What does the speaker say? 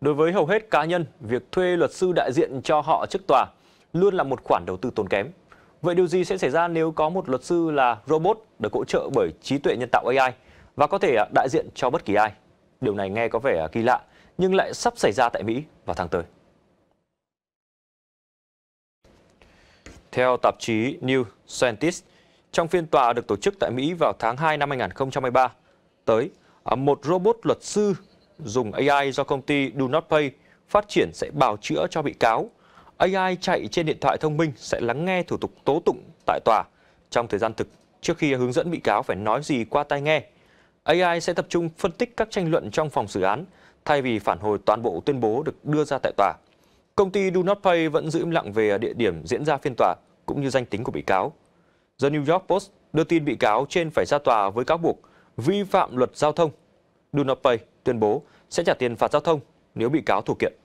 Đối với hầu hết cá nhân, việc thuê luật sư đại diện cho họ trước tòa luôn là một khoản đầu tư tốn kém. Vậy điều gì sẽ xảy ra nếu có một luật sư là robot được hỗ trợ bởi trí tuệ nhân tạo AI và có thể à, đại diện cho bất kỳ ai? Điều này nghe có vẻ kỳ lạ nhưng lại sắp xảy ra tại Mỹ vào tháng tới. Theo tạp chí New Scientist, trong phiên tòa được tổ chức tại Mỹ vào tháng 2 năm 2023 tới, à, một robot luật sư dùng AI do công ty Do Not Pay phát triển sẽ bào chữa cho bị cáo. AI chạy trên điện thoại thông minh sẽ lắng nghe thủ tục tố tụng tại tòa trong thời gian thực trước khi hướng dẫn bị cáo phải nói gì qua tai nghe. AI sẽ tập trung phân tích các tranh luận trong phòng xử án thay vì phản hồi toàn bộ tuyên bố được đưa ra tại tòa. Công ty Do Not Pay vẫn giữ im lặng về địa điểm diễn ra phiên tòa cũng như danh tính của bị cáo. The New York Post đưa tin bị cáo trên phải ra tòa với cáo buộc vi phạm luật giao thông. Do Not Pay tuyên bố sẽ trả tiền phạt giao thông nếu bị cáo thủ kiện.